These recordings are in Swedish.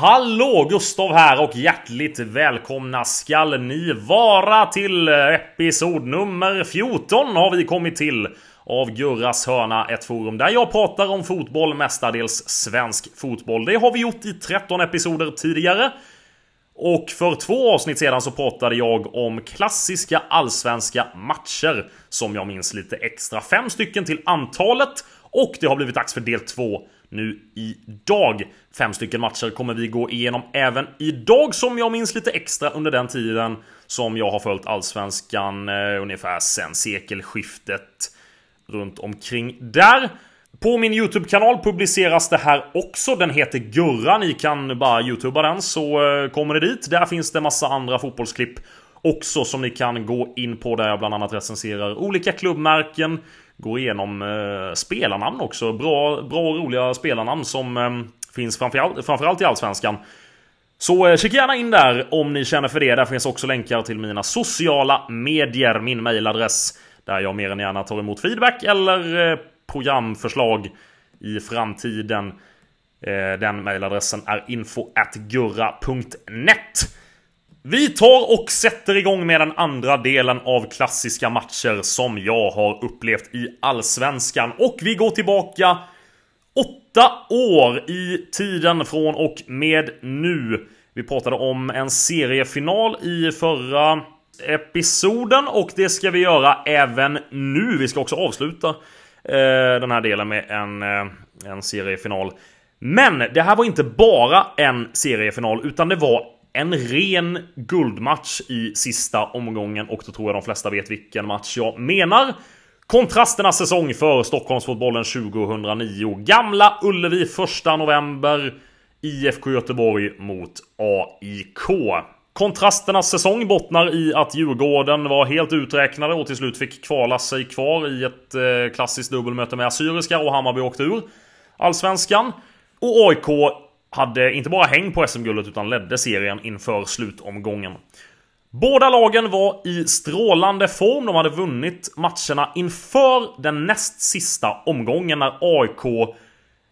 Hallå Gustav här och hjärtligt välkomna skall ni vara till eh, episod nummer 14 har vi kommit till av Gurras hörna, ett forum där jag pratar om fotboll, mestadels svensk fotboll. Det har vi gjort i 13 episoder tidigare. Och för två avsnitt sedan så pratade jag om klassiska allsvenska matcher som jag minns lite extra. Fem stycken till antalet och det har blivit dags för del 2 nu idag. Fem stycken matcher kommer vi gå igenom även idag som jag minns lite extra under den tiden som jag har följt Allsvenskan eh, ungefär sen sekelskiftet runt omkring där. På min YouTube-kanal publiceras det här också. Den heter Gurra. Ni kan bara youtuba den så eh, kommer det dit. Där finns det massa andra fotbollsklipp också som ni kan gå in på där jag bland annat recenserar olika klubbmärken. Går igenom eh, spelarnamn också. Bra, bra och roliga spelarnamn som eh, finns framförallt, framförallt i Allsvenskan. Så kika eh, gärna in där om ni känner för det. Där finns också länkar till mina sociala medier, min mailadress. Där jag mer än gärna tar emot feedback eller eh, programförslag i framtiden. Eh, den mailadressen är info.gurra.net. Vi tar och sätter igång med den andra delen av klassiska matcher som jag har upplevt i Allsvenskan. Och vi går tillbaka åtta år i tiden från och med nu. Vi pratade om en seriefinal i förra episoden och det ska vi göra även nu. Vi ska också avsluta eh, den här delen med en, eh, en seriefinal. Men det här var inte bara en seriefinal utan det var en ren guldmatch i sista omgången och då tror jag de flesta vet vilken match jag menar. Kontrasternas säsong för Stockholmsfotbollen 2009. Gamla Ullevi 1 november. IFK Göteborg mot AIK. Kontrasternas säsong bottnar i att Djurgården var helt uträknade och till slut fick kvala sig kvar i ett eh, klassiskt dubbelmöte med Assyriska och Hammarby åkte ur Allsvenskan. Och AIK hade inte bara häng på SM-guldet utan ledde serien inför slutomgången. Båda lagen var i strålande form. De hade vunnit matcherna inför den näst sista omgången när AIK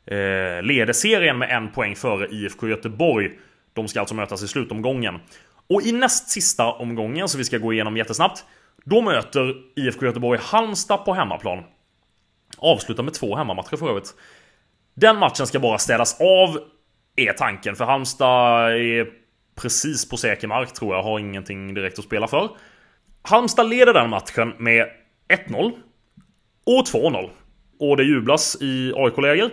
eh, leder serien med en poäng före IFK Göteborg. De ska alltså mötas i slutomgången. Och i näst sista omgången, som vi ska gå igenom jättesnabbt, då möter IFK Göteborg Halmstad på hemmaplan. Avslutar med två hemmamatcher för övrigt. Den matchen ska bara städas av är tanken. För Halmstad är precis på säker mark tror jag. Har ingenting direkt att spela för. Halmstad leder den matchen med 1-0 och 2-0. Och det jublas i AIK-läger.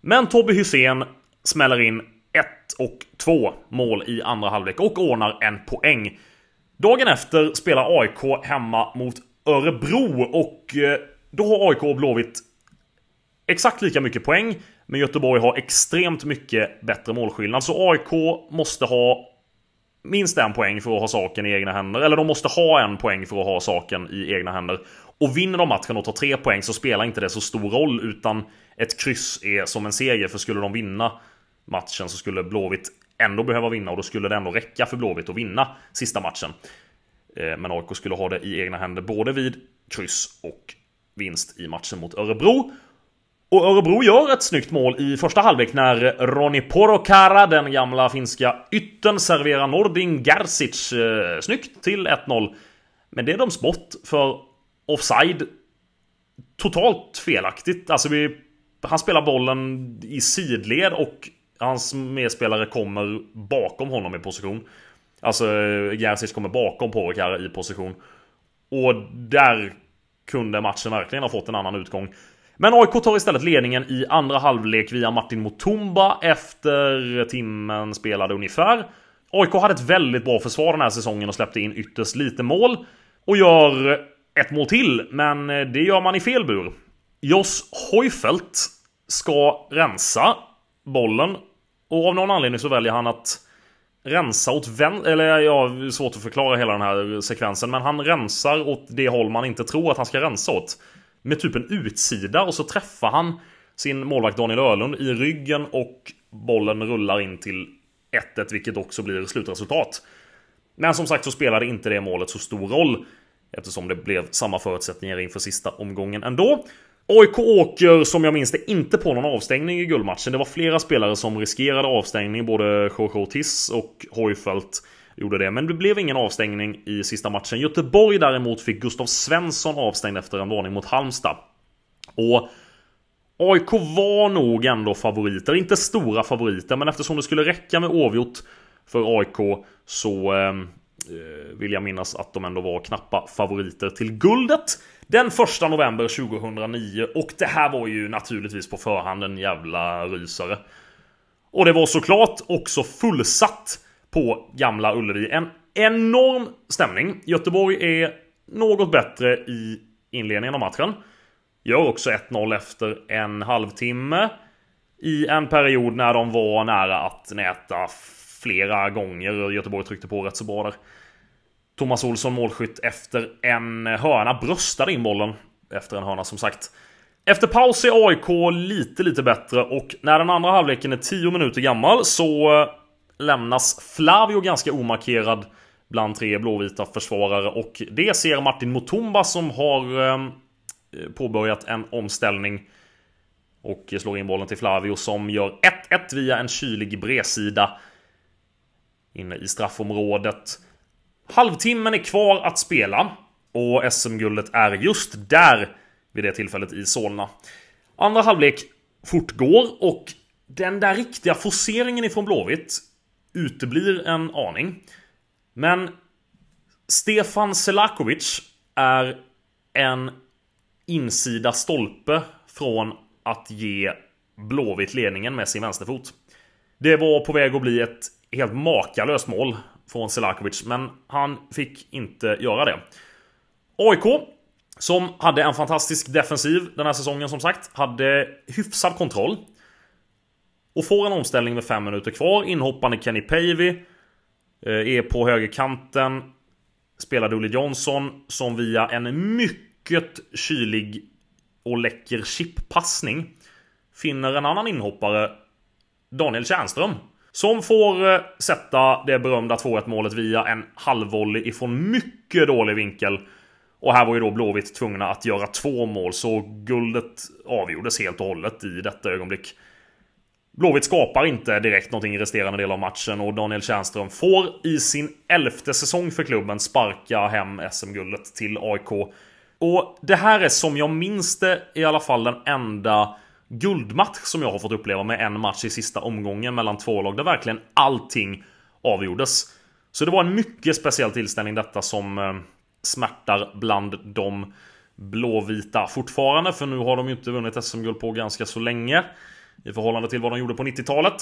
Men Tobbe Hysén smäller in 1 och 2 mål i andra halvlek och ordnar en poäng. Dagen efter spelar AIK hemma mot Örebro och eh, då har AIK och Blåvitt exakt lika mycket poäng. Men Göteborg har extremt mycket bättre målskillnad. Så AIK måste ha minst en poäng för att ha saken i egna händer. Eller de måste ha en poäng för att ha saken i egna händer. Och vinner de matchen och tar tre poäng så spelar inte det så stor roll utan ett kryss är som en seger. För skulle de vinna matchen så skulle Blåvitt ändå behöva vinna och då skulle det ändå räcka för Blåvitt att vinna sista matchen. Eh, men AIK skulle ha det i egna händer både vid kryss och vinst i matchen mot Örebro. Och Örebro gör ett snyggt mål i första halvlek när Ronny Porokara, den gamla finska ytten, serverar Nordin Gersic eh, snyggt till 1-0. Men det är de spott för offside. Totalt felaktigt. Alltså vi, han spelar bollen i sidled och hans medspelare kommer bakom honom i position. Alltså Gersic kommer bakom Porokara i position. Och där kunde matchen verkligen ha fått en annan utgång. Men AIK tar istället ledningen i andra halvlek via Martin Mutumba efter timmen spelade ungefär. AIK hade ett väldigt bra försvar den här säsongen och släppte in ytterst lite mål. Och gör ett mål till, men det gör man i fel bur. Jos Hojfeldt ska rensa bollen och av någon anledning så väljer han att rensa åt vänster, eller ja, svårt att förklara hela den här sekvensen, men han rensar åt det håll man inte tror att han ska rensa åt med typ en utsida och så träffar han sin målvakt Daniel Öhlund i ryggen och bollen rullar in till 1-1 vilket också blir slutresultat. Men som sagt så spelade inte det målet så stor roll eftersom det blev samma förutsättningar inför sista omgången ändå. AIK åker, som jag minns det, inte på någon avstängning i guldmatchen. Det var flera spelare som riskerade avstängning, både Jojo Tiss och Hojfeldt. Gjorde det, men det blev ingen avstängning i sista matchen. Göteborg däremot fick Gustav Svensson avstängd efter en varning mot Halmstad. Och AIK var nog ändå favoriter, inte stora favoriter, men eftersom det skulle räcka med oavgjort för AIK så ehm, eh, vill jag minnas att de ändå var knappa favoriter till guldet. Den 1 november 2009 och det här var ju naturligtvis på förhand en jävla rysare. Och det var såklart också fullsatt på Gamla Ullevi. En enorm stämning. Göteborg är något bättre i inledningen av matchen. Gör också 1-0 efter en halvtimme. I en period när de var nära att näta flera gånger. och Göteborg tryckte på rätt så bra där. Thomas Olsson målskytt efter en hörna. Bröstade in bollen efter en hörna som sagt. Efter paus är AIK lite, lite bättre och när den andra halvleken är 10 minuter gammal så lämnas Flavio ganska omarkerad bland tre blåvita försvarare och det ser Martin Mutumba som har ehm, påbörjat en omställning och slår in bollen till Flavio som gör 1-1 via en kylig bredsida inne i straffområdet. Halvtimmen är kvar att spela och SM-guldet är just där vid det tillfället i Solna. Andra halvlek fortgår och den där riktiga forceringen ifrån Blåvitt uteblir en aning. Men Stefan Selakovic är en insida stolpe från att ge Blåvitt ledningen med sin vänsterfot. Det var på väg att bli ett helt makalöst mål från Selakovic, men han fick inte göra det. AIK, som hade en fantastisk defensiv den här säsongen som sagt, hade hyfsad kontroll. Och får en omställning med 5 minuter kvar. Inhoppande Kenny Pavey. Eh, är på högerkanten. Spelar Dolly Johnson som via en mycket kylig och läcker chippassning finner en annan inhoppare, Daniel Tjärnström. Som får eh, sätta det berömda 2-1 målet via en halvvolley ifrån mycket dålig vinkel. Och här var ju då Blåvitt tvungna att göra två mål, så guldet avgjordes helt och hållet i detta ögonblick. Blåvitt skapar inte direkt någonting i resterande del av matchen och Daniel Tjärnström får i sin elfte säsong för klubben sparka hem SM-guldet till AIK. Och det här är som jag minns det i alla fall den enda guldmatch som jag har fått uppleva med en match i sista omgången mellan två lag där verkligen allting avgjordes. Så det var en mycket speciell tillställning detta som eh, smärtar bland de blåvita fortfarande för nu har de ju inte vunnit SM-guld på ganska så länge i förhållande till vad de gjorde på 90-talet.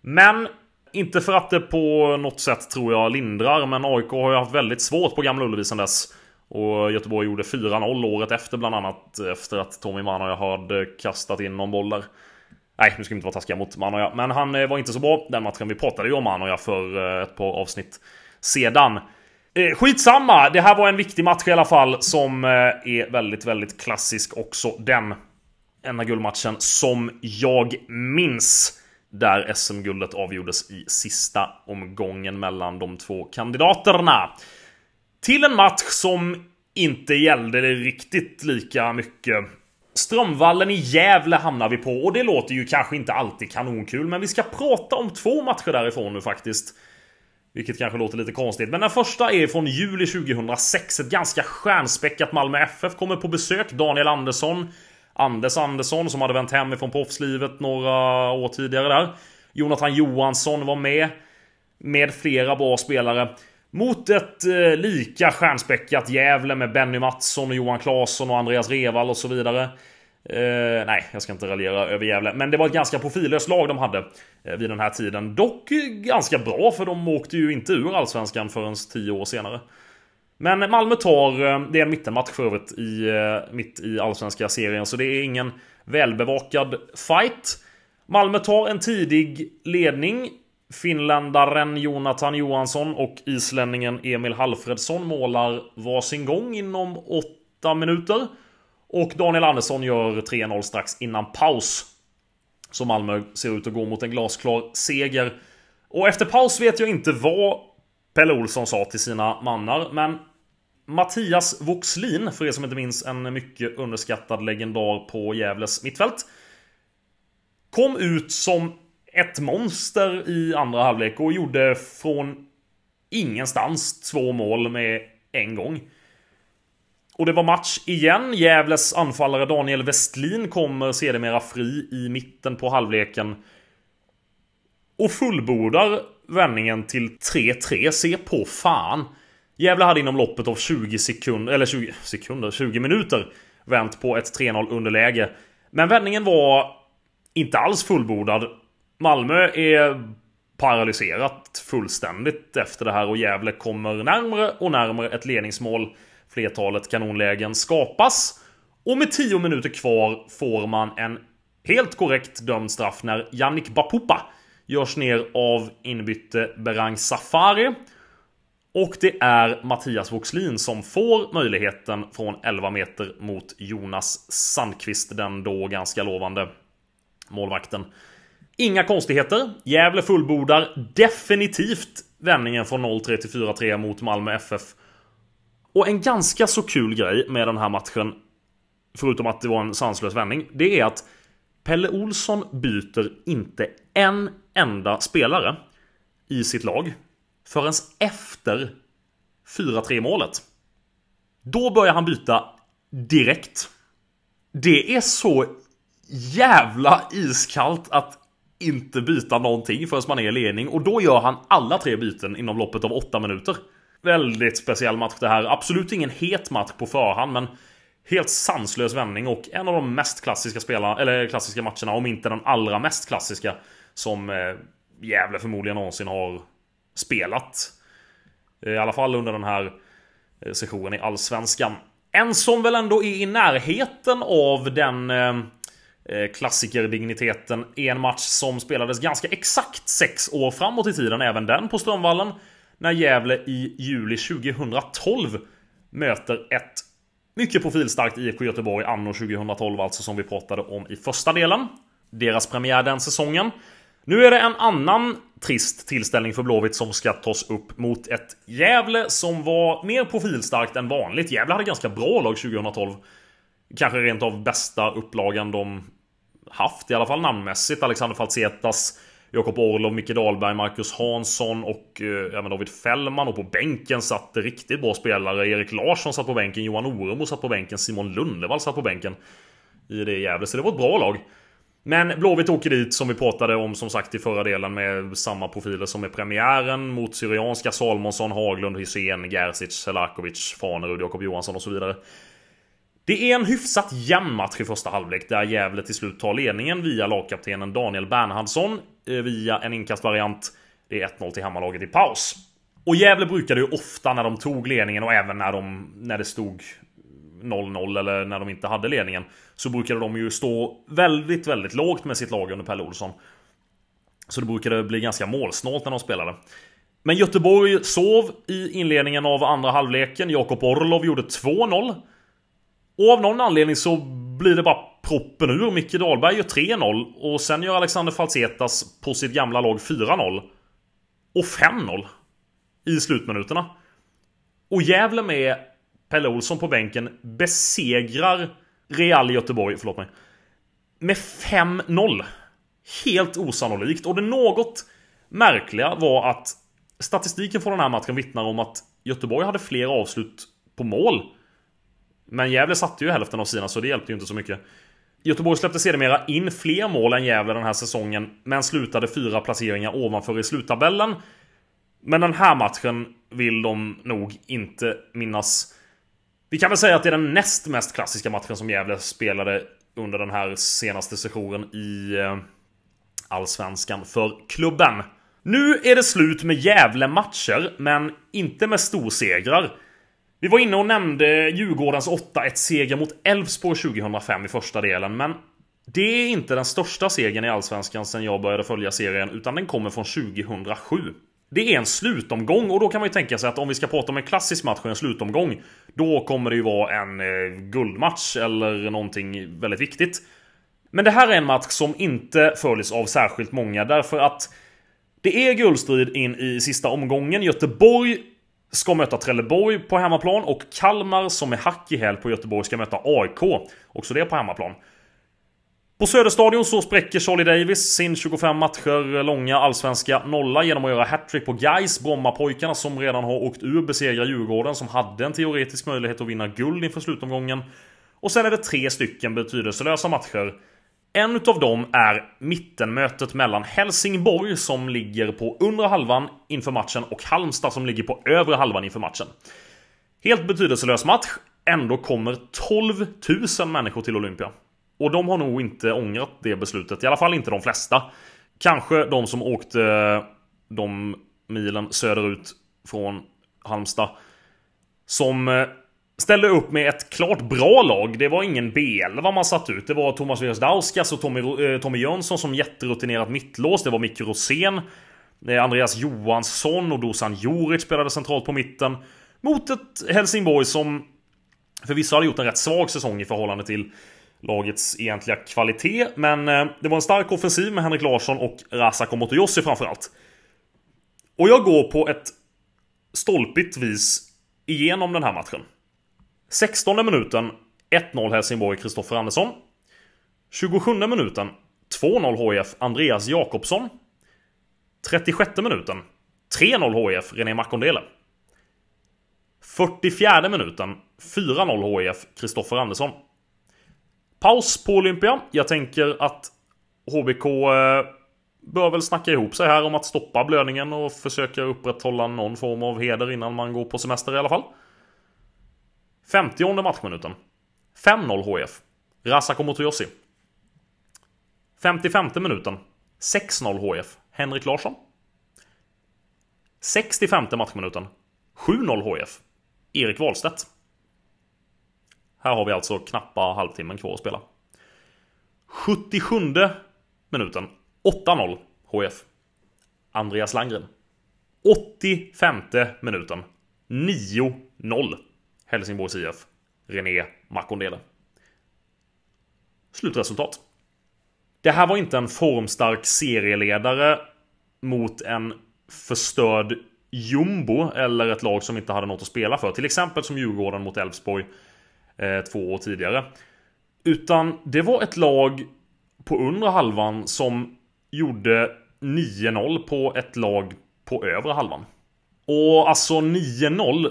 Men inte för att det på något sätt tror jag lindrar, men AIK har ju haft väldigt svårt på Gamla Ullevi sedan dess. Och Göteborg gjorde 4-0 året efter bland annat efter att Tommy Manoja hade kastat in någon boll där. Nej, nu ska vi inte vara taskiga mot Manoja, men han eh, var inte så bra den matchen. Vi pratade ju om Manoja för eh, ett par avsnitt sedan. Eh, skitsamma! Det här var en viktig match i alla fall som är väldigt, väldigt klassisk också den enda guldmatchen som jag minns. Där SM-guldet avgjordes i sista omgången mellan de två kandidaterna. Till en match som inte gällde riktigt lika mycket. Strömvallen i Gävle hamnar vi på och det låter ju kanske inte alltid kanonkul men vi ska prata om två matcher därifrån nu faktiskt. Vilket kanske låter lite konstigt, men den första är från juli 2006. Ett ganska stjärnspäckat Malmö FF kommer på besök. Daniel Andersson Anders Andersson som hade vänt hem ifrån proffslivet några år tidigare där. Jonathan Johansson var med. Med flera bra spelare. Mot ett eh, lika stjärnspäckat Gävle med Benny Mattsson, och Johan Claesson och Andreas Reval och så vidare. Eh, nej, jag ska inte raljera över Gävle. Men det var ett ganska profillöst lag de hade eh, vid den här tiden. Dock eh, ganska bra, för de åkte ju inte ur Allsvenskan förrän tio år senare. Men Malmö tar, eh, det är en mittenmatch för övrigt i, eh, mitt i allsvenska serien, så det är ingen välbevakad fight. Malmö tar en tidig ledning. Finländaren Jonathan Johansson och islänningen Emil Halfredsson målar varsin gång inom åtta minuter. Och Daniel Andersson gör 3-0 strax innan paus. Så Malmö ser ut att gå mot en glasklar seger. Och efter paus vet jag inte vad Pelle Olsson sa till sina mannar, men Mattias Voxlin, för er som inte minns, en mycket underskattad legendar på Gävles mittfält. Kom ut som ett monster i andra halvlek och gjorde från ingenstans två mål med en gång. Och det var match igen. Gävles anfallare Daniel Westlin kommer sedermera fri i mitten på halvleken. Och fullbordar vändningen till 3-3. Se på fan! Gävle hade inom loppet av 20 sekunder, eller 20 sekunder, 20 minuter vänt på ett 3-0 underläge. Men vändningen var inte alls fullbordad. Malmö är paralyserat fullständigt efter det här och Gävle kommer närmre och närmre ett ledningsmål. Flertalet kanonlägen skapas. Och med 10 minuter kvar får man en helt korrekt dömd straff när Yannick Bapupa görs ner av inbytte Berang Safari. Och det är Mattias Voxlin som får möjligheten från 11 meter mot Jonas Sandqvist, den då ganska lovande målvakten. Inga konstigheter. Gävle fullbordar definitivt vändningen från 0-3 till 4-3 mot Malmö FF. Och en ganska så kul grej med den här matchen, förutom att det var en sanslös vändning, det är att Pelle Olsson byter inte en enda spelare i sitt lag förrän efter 4-3 målet. Då börjar han byta direkt. Det är så jävla iskallt att inte byta någonting förrän man är i ledning och då gör han alla tre byten inom loppet av 8 minuter. Väldigt speciell match det här. Absolut ingen het match på förhand men helt sanslös vändning och en av de mest klassiska spelarna, eller klassiska matcherna om inte den allra mest klassiska som eh, Gävle förmodligen någonsin har spelat. Eh, I alla fall under den här eh, sessionen i Allsvenskan. En som väl ändå är i närheten av den eh, klassikern-digniteten är en match som spelades ganska exakt sex år framåt i tiden, även den på Strömvallen. När Gävle i juli 2012 möter ett mycket profilstarkt IFK Göteborg anno 2012, alltså som vi pratade om i första delen. Deras premiär den säsongen. Nu är det en annan trist tillställning för Blåvitt som ska tas upp mot ett Gävle som var mer profilstarkt än vanligt. Gävle hade ganska bra lag 2012. Kanske rent av bästa upplagan de haft, i alla fall namnmässigt. Alexander Falsetas, Jakob Orlov, Micke Dahlberg, Marcus Hansson och eh, även David Fällman. Och på bänken satt riktigt bra spelare. Erik Larsson satt på bänken, Johan Oremo satt på bänken, Simon Lundevall satt på bänken i det Gävle. Så det var ett bra lag. Men Blåvitt åker dit som vi pratade om som sagt i förra delen med samma profiler som i premiären mot Syrianska Salmonsson, Haglund, Hysén, Gerzic, Selakovic, Fanerud, Jakob Johansson och så vidare. Det är en hyfsat jämn match i första halvlek där Gävle till slut tar ledningen via lagkaptenen Daniel Bernhardsson eh, via en inkastvariant. Det är 1-0 till hemmalaget i paus. Och Gävle brukade ju ofta när de tog ledningen och även när, de, när det stod 0-0 eller när de inte hade ledningen. Så brukade de ju stå väldigt, väldigt lågt med sitt lag under Pelle Olsson. Så det brukade bli ganska målsnålt när de spelade. Men Göteborg sov i inledningen av andra halvleken. Jakob Orlov gjorde 2-0. Och av någon anledning så blir det bara proppen ur. Micke Dahlberg gör 3-0 och sen gör Alexander Falsetas på sitt gamla lag 4-0. Och 5-0 i slutminuterna. Och Gävle med Pelle Olsson på bänken besegrar Real Göteborg, förlåt mig, med 5-0. Helt osannolikt. Och det något märkliga var att statistiken från den här matchen vittnar om att Göteborg hade fler avslut på mål. Men Gävle satte ju hälften av sina, så det hjälpte ju inte så mycket. Göteborg släppte sedermera in fler mål än Gävle den här säsongen, men slutade fyra placeringar ovanför i sluttabellen. Men den här matchen vill de nog inte minnas. Vi kan väl säga att det är den näst mest klassiska matchen som Gävle spelade under den här senaste sessionen i eh, Allsvenskan för klubben. Nu är det slut med Gävle-matcher, men inte med storsegrar. Vi var inne och nämnde Djurgårdens 8-1-seger mot Elfsborg 2005 i första delen, men det är inte den största segern i Allsvenskan sedan jag började följa serien, utan den kommer från 2007. Det är en slutomgång och då kan man ju tänka sig att om vi ska prata om en klassisk match och en slutomgång Då kommer det ju vara en eh, guldmatch eller någonting väldigt viktigt Men det här är en match som inte följs av särskilt många därför att Det är guldstrid in i sista omgången Göteborg ska möta Trelleborg på hemmaplan och Kalmar som är hack i häl på Göteborg ska möta AIK Också det på hemmaplan på Söderstadion så spräcker Charlie Davis sin 25 matcher långa allsvenska nolla genom att göra hattrick på Gais Brommapojkarna som redan har åkt ur besegra Djurgården som hade en teoretisk möjlighet att vinna guld inför slutomgången. Och sen är det tre stycken betydelselösa matcher. En utav dem är mittenmötet mellan Helsingborg som ligger på undre halvan inför matchen och Halmstad som ligger på övre halvan inför matchen. Helt betydelselös match. Ändå kommer 12 000 människor till Olympia. Och de har nog inte ångrat det beslutet. I alla fall inte de flesta. Kanske de som åkte eh, de milen söderut från Halmstad. Som eh, ställde upp med ett klart bra lag. Det var ingen B11 man satt ut. Det var Thomas Wiersdauskas och Tommy, eh, Tommy Jönsson som jätterutinerat mittlås. Det var Micke Rosén. Andreas Johansson och Dusan Joric spelade centralt på mitten. Mot ett Helsingborg som förvisso hade gjort en rätt svag säsong i förhållande till lagets egentliga kvalitet. Men eh, det var en stark offensiv med Henrik Larsson och Rasak Omotoyossi framförallt. Och jag går på ett stolpigt vis igenom den här matchen. 16 minuten 1-0 Helsingborg Kristoffer Andersson. 27 minuten 2-0 HIF Andreas Jakobsson. 36 minuten 3-0 HIF René Makondele. 44 minuten 4-0 HIF Kristoffer Andersson paus på Olympia. Jag tänker att HBK eh, bör väl snacka ihop sig här om att stoppa blödningen och försöka upprätthålla någon form av heder innan man går på semester i alla fall. 50 matchminuten. 5-0 HF. Rasak Omotoyossi. 55 minuten. 6-0 HF. Henrik Larsson. 65 matchminuten. 7-0 HF. Erik Wahlstedt. Här har vi alltså knappa halvtimmen kvar att spela. 77 minuten. 8-0 HF. Andreas Landgren. 85 minuten. 9-0 Helsingborgs IF. René Makondele. Slutresultat. Det här var inte en formstark serieledare mot en förstörd jumbo eller ett lag som inte hade något att spela för. Till exempel som Djurgården mot Elfsborg Eh, två år tidigare. Utan det var ett lag på undre halvan som gjorde 9-0 på ett lag på övre halvan. Och alltså 9-0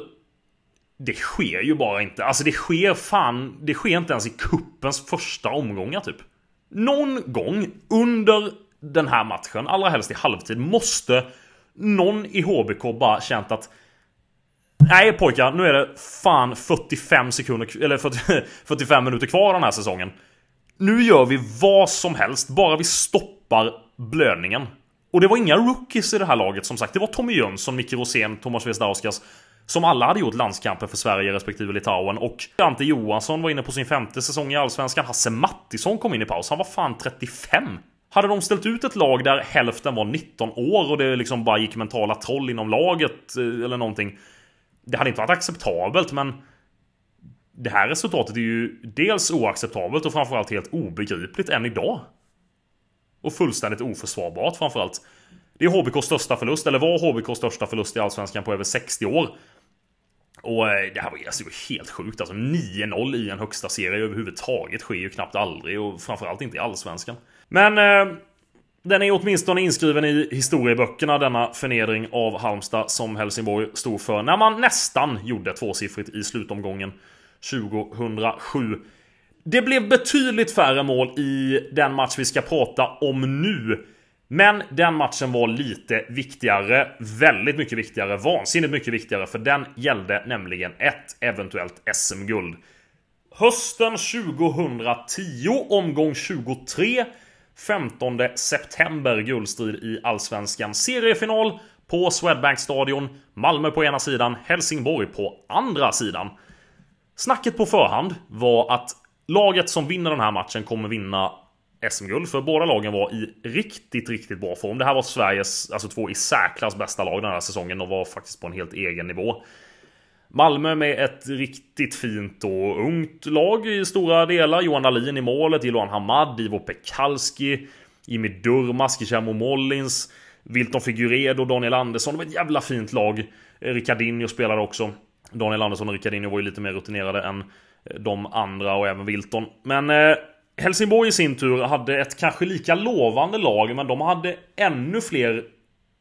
det sker ju bara inte. Alltså det sker fan, det sker inte ens i kuppens första omgångar typ. Någon gång under den här matchen, allra helst i halvtid, måste någon i HBK bara känt att Nej pojkar, nu är det fan 45 sekunder, eller 40, 45 minuter kvar den här säsongen. Nu gör vi vad som helst, bara vi stoppar blödningen. Och det var inga rookies i det här laget som sagt. Det var Tommy Jönsson, Micke Rosén, Thomas Westauskas som alla hade gjort landskamper för Sverige respektive Litauen. Och Ante Johansson var inne på sin femte säsong i Allsvenskan. Hasse Mattisson kom in i paus. Han var fan 35. Hade de ställt ut ett lag där hälften var 19 år och det liksom bara gick mentala troll inom laget eh, eller någonting det hade inte varit acceptabelt men det här resultatet är ju dels oacceptabelt och framförallt helt obegripligt än idag. Och fullständigt oförsvarbart framförallt. Det är HBKs största förlust, eller var HBKs största förlust i Allsvenskan på över 60 år. Och eh, det här var, alltså, helt sjukt alltså. 9-0 i en högsta serie överhuvudtaget sker ju knappt aldrig och framförallt inte i Allsvenskan. Men eh, den är åtminstone inskriven i historieböckerna, denna förnedring av Halmstad som Helsingborg stod för när man nästan gjorde tvåsiffrigt i slutomgången 2007. Det blev betydligt färre mål i den match vi ska prata om nu. Men den matchen var lite viktigare, väldigt mycket viktigare, vansinnigt mycket viktigare för den gällde nämligen ett eventuellt SM-guld. Hösten 2010, omgång 23 15 september guldstrid i Allsvenskan seriefinal på Swedbank Stadion. Malmö på ena sidan, Helsingborg på andra sidan. Snacket på förhand var att laget som vinner den här matchen kommer vinna SM-guld, för båda lagen var i riktigt, riktigt bra form. Det här var Sveriges, alltså två i särklass bästa lag den här säsongen och var faktiskt på en helt egen nivå. Malmö med ett riktigt fint och ungt lag i stora delar. Johan Alin i målet, Iloan Hamad, Ivo Pekalski, Jimmy Durmaz, Guillermo Mollins, Wilton Figuredo, Daniel Andersson. Det var ett jävla fint lag. Eh, Ricardinho spelade också. Daniel Andersson och Ricardinho var ju lite mer rutinerade än eh, de andra och även Wilton. Men eh, Helsingborg i sin tur hade ett kanske lika lovande lag, men de hade ännu fler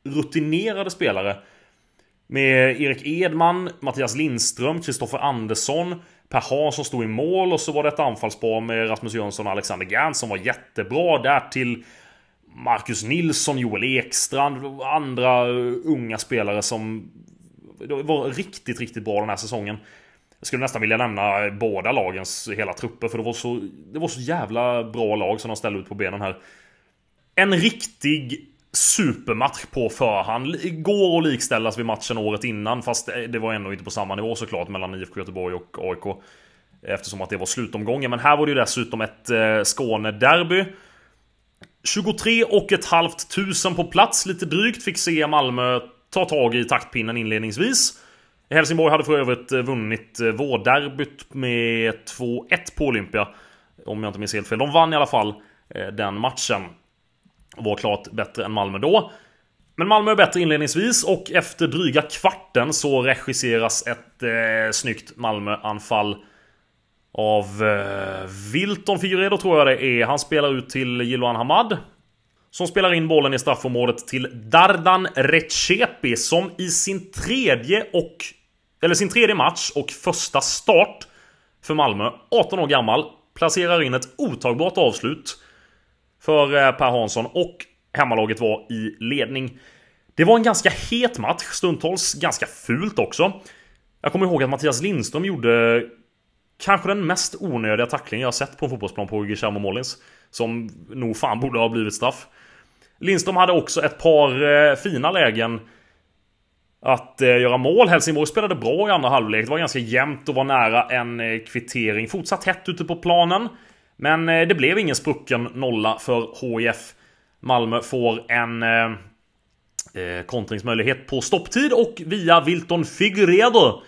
rutinerade spelare. Med Erik Edman, Mattias Lindström, Kristoffer Andersson, Per Hansson stod i mål och så var det ett anfallspar med Rasmus Jönsson och Alexander Gantz som var jättebra. Därtill Marcus Nilsson, Joel Ekstrand, andra unga spelare som var riktigt, riktigt bra den här säsongen. Jag skulle nästan vilja nämna båda lagens hela trupper för det var så, det var så jävla bra lag som de ställde ut på benen här. En riktig supermatch på förhand. Går att likställas vid matchen året innan, fast eh, det var ändå inte på samma nivå såklart mellan IFK Göteborg och AIK. Eftersom att det var slutomgången. Men här var det ju dessutom ett eh, Skånederby. 23 och ett halvt tusen på plats, lite drygt, fick se Malmö ta tag i taktpinnen inledningsvis. Helsingborg hade för övrigt eh, vunnit vårderbyt med 2-1 på Olympia. Om jag inte minns helt fel. De vann i alla fall den matchen var klart bättre än Malmö då. Men Malmö är bättre inledningsvis och efter dryga kvarten så regisseras ett eh, snyggt Malmö-anfall av eh, Wilton Figueredo tror jag det är. Han spelar ut till Jiloan Hamad. Som spelar in bollen i straffområdet till Dardan Recepi som i sin tredje och... Eller sin tredje match och första start för Malmö, 18 år gammal, placerar in ett otagbart avslut för eh, Per Hansson och hemmalaget var i ledning. Det var en ganska het match, stundtals ganska fult också. Jag kommer ihåg att Mattias Lindström gjorde kanske den mest onödiga tacklingen jag sett på en fotbollsplan på Guillermo Molins. Som nog fan borde ha blivit straff. Lindström hade också ett par eh, fina lägen att eh, göra mål. Helsingborg spelade bra i andra halvlek. Det var ganska jämnt och var nära en kvittering. Fortsatt hett ute på planen. Men eh, det blev ingen sprucken nolla för HIF. Malmö får en eh, eh, kontringsmöjlighet på stopptid och via Wilton Figueredo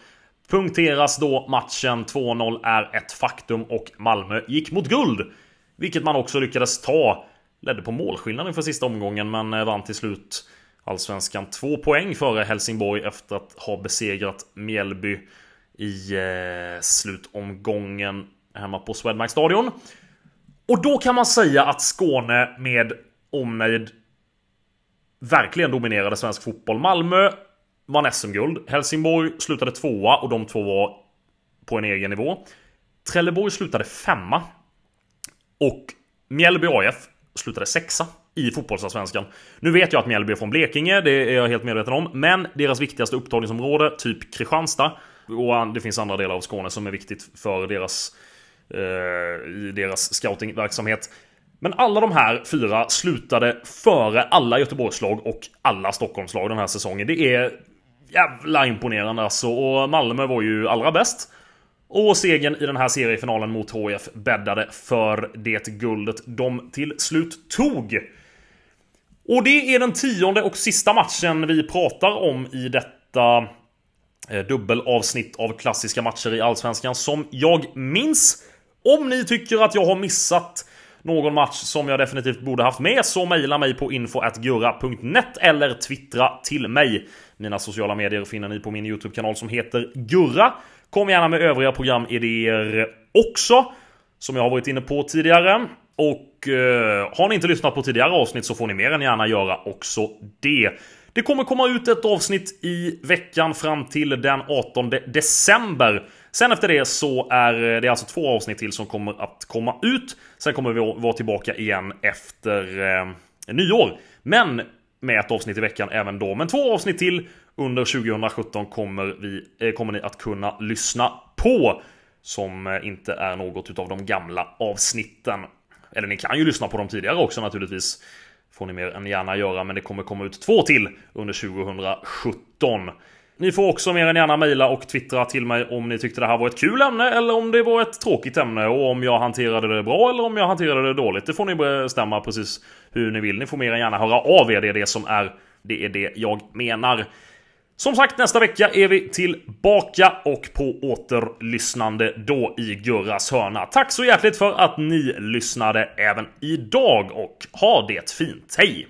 punkteras då matchen. 2-0 är ett faktum och Malmö gick mot guld. Vilket man också lyckades ta. Ledde på målskillnaden för sista omgången men eh, vann till slut Allsvenskan två poäng före Helsingborg efter att ha besegrat Mjällby i eh, slutomgången hemma på Swedbank Stadion. Och då kan man säga att Skåne med omnejd verkligen dominerade svensk fotboll. Malmö vann SM-guld. Helsingborg slutade tvåa och de två var på en egen nivå. Trelleborg slutade femma. Och Mjällby AF slutade sexa i fotbollsallsvenskan. Nu vet jag att Mjällby är från Blekinge, det är jag helt medveten om. Men deras viktigaste upptagningsområde, typ Kristianstad, och det finns andra delar av Skåne som är viktigt för deras Eh, i deras scoutingverksamhet. Men alla de här fyra slutade före alla Göteborgslag och alla Stockholmslag den här säsongen. Det är jävla imponerande alltså. Och Malmö var ju allra bäst. Och segern i den här seriefinalen mot HF bäddade för det guldet de till slut tog. Och det är den tionde och sista matchen vi pratar om i detta eh, dubbelavsnitt av klassiska matcher i Allsvenskan som jag minns. Om ni tycker att jag har missat någon match som jag definitivt borde haft med så mejla mig på info.gurra.net eller twittra till mig. Mina sociala medier finner ni på min YouTube-kanal som heter Gurra. Kom gärna med övriga programidéer också, som jag har varit inne på tidigare. Och eh, har ni inte lyssnat på tidigare avsnitt så får ni mer än gärna göra också det. Det kommer komma ut ett avsnitt i veckan fram till den 18 december Sen efter det så är det alltså två avsnitt till som kommer att komma ut. Sen kommer vi vara tillbaka igen efter eh, nyår. Men med ett avsnitt i veckan även då. Men två avsnitt till under 2017 kommer, vi, eh, kommer ni att kunna lyssna på. Som eh, inte är något utav de gamla avsnitten. Eller ni kan ju lyssna på dem tidigare också naturligtvis. Får ni mer än gärna göra, men det kommer komma ut två till under 2017. Ni får också mer än gärna mejla och twittra till mig om ni tyckte det här var ett kul ämne eller om det var ett tråkigt ämne och om jag hanterade det bra eller om jag hanterade det dåligt. Det får ni bestämma precis hur ni vill. Ni får mer än gärna höra av er. Det är det som är det, är det jag menar. Som sagt, nästa vecka är vi tillbaka och på återlyssnande då i Gurras hörna. Tack så hjärtligt för att ni lyssnade även idag och ha det fint. Hej!